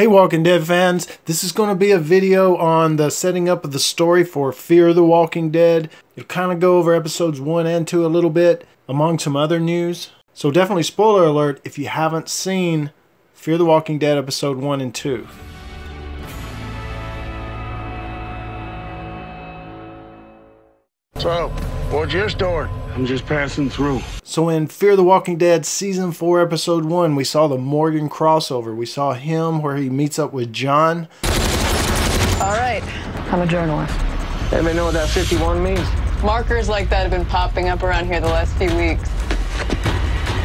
Hey Walking Dead fans, this is going to be a video on the setting up of the story for Fear the Walking Dead. It'll kind of go over episodes 1 and 2 a little bit, among some other news. So definitely spoiler alert if you haven't seen Fear the Walking Dead episode 1 and 2. So, what's your story? I'm just passing through. So in Fear the Walking Dead season 4 episode 1, we saw the Morgan crossover. We saw him where he meets up with John. All right, I'm a journalist. Anybody know what that 51 means? Markers like that have been popping up around here the last few weeks.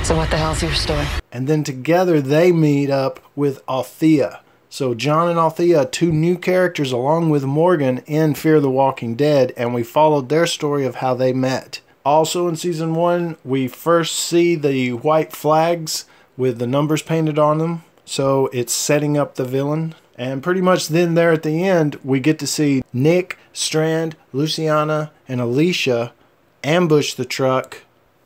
So what the hell's your story? And then together they meet up with Althea. So John and Althea, two new characters along with Morgan in Fear the Walking Dead, and we followed their story of how they met. Also in season one, we first see the white flags with the numbers painted on them. So it's setting up the villain. And pretty much then there at the end, we get to see Nick, Strand, Luciana, and Alicia ambush the truck,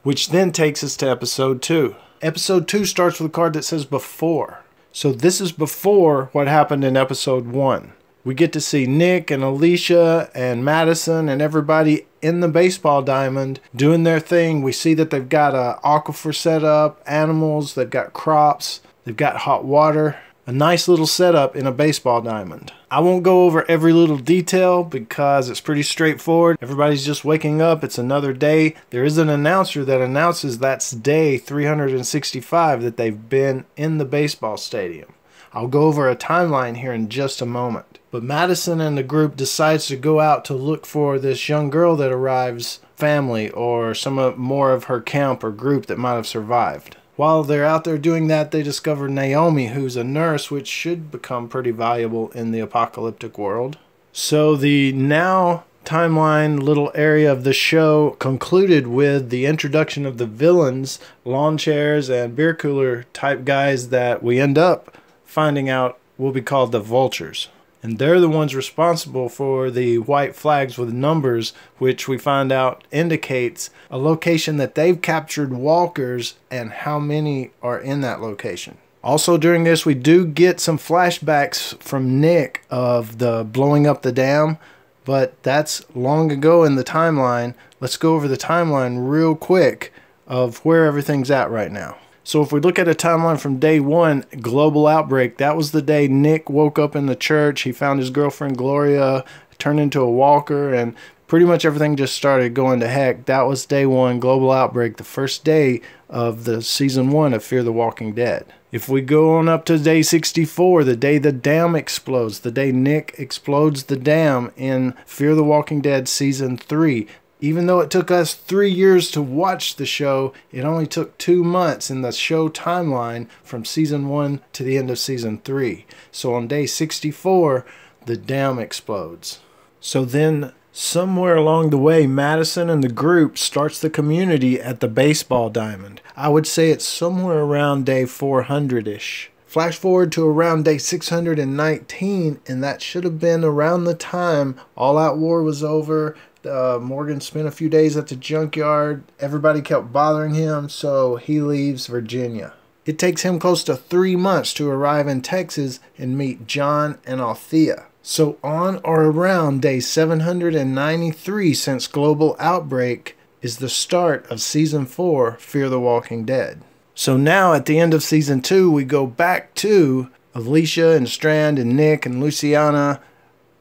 which then takes us to episode two. Episode two starts with a card that says before. So this is before what happened in episode one. We get to see Nick and Alicia and Madison and everybody in the baseball diamond doing their thing. We see that they've got a uh, aquifer set up, animals, they've got crops, they've got hot water. A nice little setup in a baseball diamond. I won't go over every little detail because it's pretty straightforward. Everybody's just waking up. It's another day. There is an announcer that announces that's day 365 that they've been in the baseball stadium. I'll go over a timeline here in just a moment. But Madison and the group decides to go out to look for this young girl that arrives family or some of, more of her camp or group that might have survived. While they're out there doing that, they discover Naomi, who's a nurse, which should become pretty valuable in the apocalyptic world. So the now timeline little area of the show concluded with the introduction of the villains, lawn chairs, and beer cooler type guys that we end up finding out will be called the vultures and they're the ones responsible for the white flags with numbers, which we find out indicates a location that they've captured walkers and how many are in that location. Also, during this, we do get some flashbacks from Nick of the blowing up the dam, but that's long ago in the timeline. Let's go over the timeline real quick of where everything's at right now. So if we look at a timeline from day one, global outbreak, that was the day Nick woke up in the church. He found his girlfriend Gloria turned into a walker and pretty much everything just started going to heck. That was day one, global outbreak, the first day of the season one of Fear the Walking Dead. If we go on up to day 64, the day the dam explodes, the day Nick explodes the dam in Fear the Walking Dead season three, even though it took us three years to watch the show, it only took two months in the show timeline from season one to the end of season three. So on day 64, the dam explodes. So then, somewhere along the way, Madison and the group starts the community at the baseball diamond. I would say it's somewhere around day 400 ish. Flash forward to around day 619, and that should have been around the time All Out War was over uh, Morgan spent a few days at the junkyard. Everybody kept bothering him, so he leaves Virginia. It takes him close to three months to arrive in Texas and meet John and Althea. So, on or around day 793 since Global Outbreak is the start of Season 4 Fear the Walking Dead. So, now at the end of Season 2, we go back to Alicia and Strand and Nick and Luciana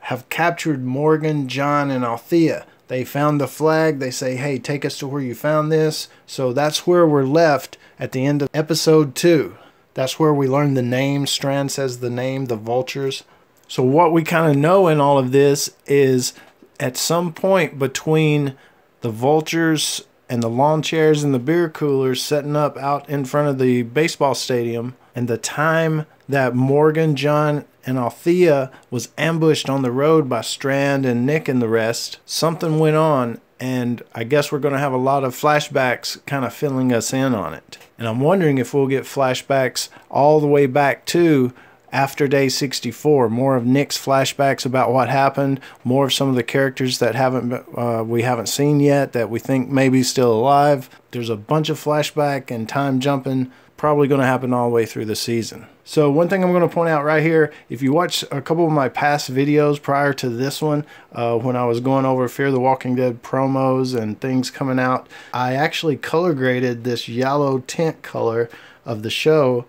have captured Morgan, John, and Althea. They found the flag. They say, hey, take us to where you found this. So that's where we're left at the end of episode two. That's where we learn the name. Strand says the name, the vultures. So what we kind of know in all of this is at some point between the vultures and the lawn chairs and the beer coolers setting up out in front of the baseball stadium – and the time that Morgan, John, and Althea was ambushed on the road by Strand and Nick and the rest, something went on, and I guess we're going to have a lot of flashbacks kind of filling us in on it. And I'm wondering if we'll get flashbacks all the way back to after day 64 more of nick's flashbacks about what happened more of some of the characters that haven't uh, we haven't seen yet that we think maybe still alive there's a bunch of flashback and time jumping probably going to happen all the way through the season. So one thing I'm going to point out right here, if you watch a couple of my past videos prior to this one, uh, when I was going over Fear the Walking Dead promos and things coming out, I actually color graded this yellow tint color of the show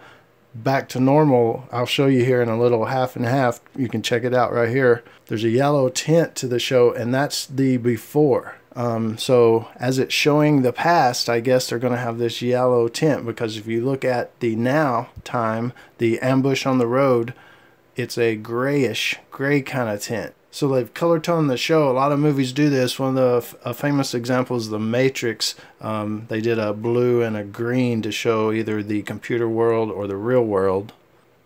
back to normal. I'll show you here in a little half and half. You can check it out right here. There's a yellow tint to the show and that's the before. Um, so as it's showing the past, I guess they're going to have this yellow tint because if you look at the now time, the ambush on the road, it's a grayish, gray kind of tint. So they've color toned the show. A lot of movies do this. One of the famous examples is The Matrix. Um, they did a blue and a green to show either the computer world or the real world.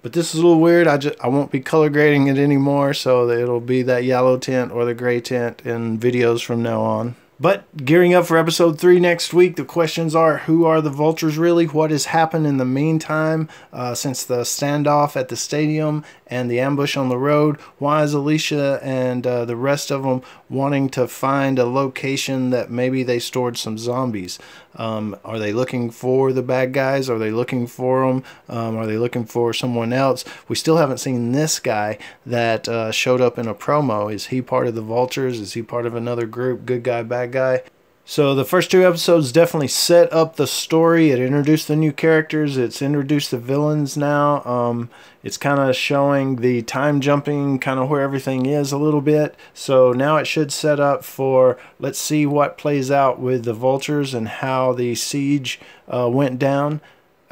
But this is a little weird. I just I won't be color grading it anymore, so it'll be that yellow tint or the gray tint in videos from now on. But gearing up for episode three next week, the questions are who are the vultures really? What has happened in the meantime uh, since the standoff at the stadium and the ambush on the road? Why is Alicia and uh, the rest of them wanting to find a location that maybe they stored some zombies? Um, are they looking for the bad guys? Are they looking for them? Um, are they looking for someone else? We still haven't seen this guy that uh, showed up in a promo. Is he part of the vultures? Is he part of another group? Good guy, bad bad guy. So the first two episodes definitely set up the story. It introduced the new characters. It's introduced the villains now. Um, it's kind of showing the time jumping, kind of where everything is a little bit. So now it should set up for let's see what plays out with the vultures and how the siege uh, went down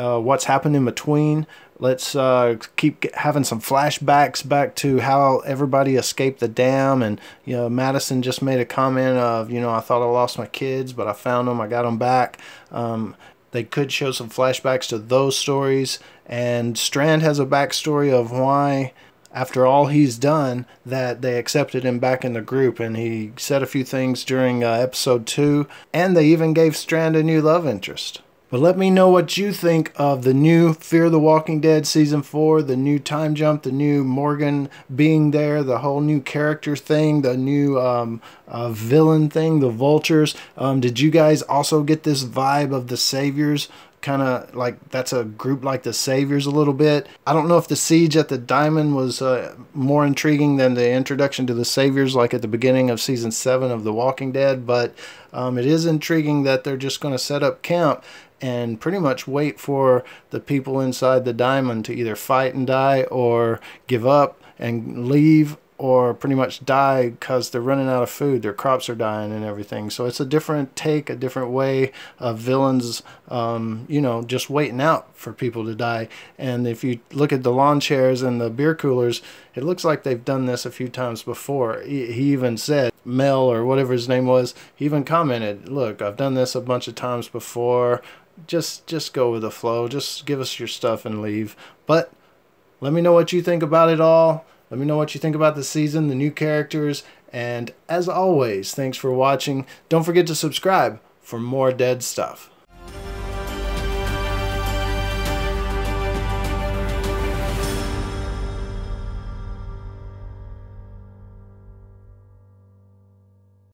uh, what's happened in between. Let's uh, keep having some flashbacks back to how everybody escaped the dam. And, you know, Madison just made a comment of, you know, I thought I lost my kids, but I found them, I got them back. Um, they could show some flashbacks to those stories. And Strand has a backstory of why after all he's done that they accepted him back in the group and he said a few things during uh, episode 2 and they even gave strand a new love interest but let me know what you think of the new Fear the Walking Dead season four, the new time jump, the new Morgan being there, the whole new character thing, the new um, uh, villain thing, the vultures. Um, did you guys also get this vibe of the Saviors kind of like that's a group like the Saviors a little bit. I don't know if the siege at the Diamond was uh, more intriguing than the introduction to the Saviors, like at the beginning of season seven of The Walking Dead, but um, it is intriguing that they're just going to set up camp and pretty much wait for the people inside the Diamond to either fight and die or give up and leave or pretty much die because they're running out of food, their crops are dying and everything. So it's a different take, a different way of villains, um, you know, just waiting out for people to die. And if you look at the lawn chairs and the beer coolers, it looks like they've done this a few times before. He, he even said, Mel or whatever his name was, he even commented, look, I've done this a bunch of times before. Just, just go with the flow. Just give us your stuff and leave. But let me know what you think about it all. Let me know what you think about the season, the new characters, and as always, thanks for watching. Don't forget to subscribe for more dead stuff.